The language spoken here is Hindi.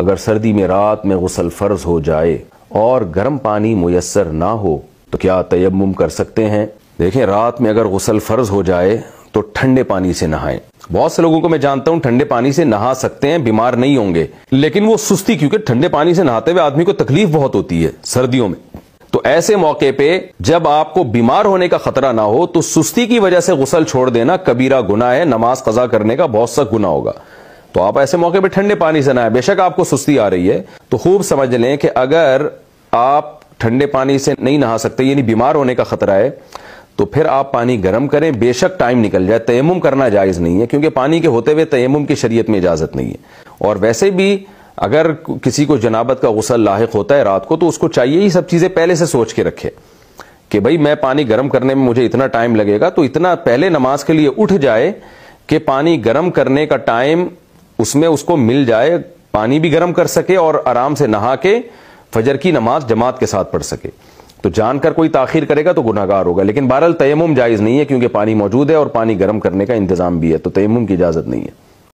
अगर सर्दी में रात में गसल फर्ज हो जाए और गर्म पानी मैसर ना हो तो क्या तयम कर सकते हैं देखें रात में अगर गसल फर्ज हो जाए तो ठंडे पानी से नहाएं बहुत से लोगों को मैं जानता हूं ठंडे पानी से नहा सकते हैं बीमार नहीं होंगे लेकिन वो सुस्ती क्योंकि ठंडे पानी से नहाते हुए आदमी को तकलीफ बहुत होती है सर्दियों में तो ऐसे मौके पे जब आपको बीमार होने का खतरा ना हो तो सुस्ती की वजह से गुसल छोड़ देना कबीरा गुना है नमाज कजा करने का बहुत सा गुना होगा तो आप ऐसे मौके पर ठंडे पानी से नहाए बेशक आपको सुस्ती आ रही है तो खूब समझ लें कि अगर आप ठंडे पानी से नहीं नहा सकते यानी बीमार होने का खतरा है तो फिर आप पानी गर्म करें बेशक टाइम निकल जाए तयम करना जायज़ नहीं है क्योंकि पानी के होते हुए तयम की शरीयत में इजाज़त नहीं है और वैसे भी अगर किसी को जनाबत का गसल लाक होता है रात को तो उसको चाहिए ही सब चीज़ें पहले से सोच के रखे कि भाई मैं पानी गर्म करने में मुझे इतना टाइम लगेगा तो इतना पहले नमाज के लिए उठ जाए कि पानी गर्म करने का टाइम उसमें उसको मिल जाए पानी भी गर्म कर सके और आराम से नहा के फजर की नमाज जमात के साथ पढ़ सके तो जानकर कोई ताखिर करेगा तो गुनागार होगा लेकिन बहरल तयम जायज़ नहीं है क्योंकि पानी मौजूद है और पानी गर्म करने का इंतजाम भी है तो तयम की इजाज़त नहीं है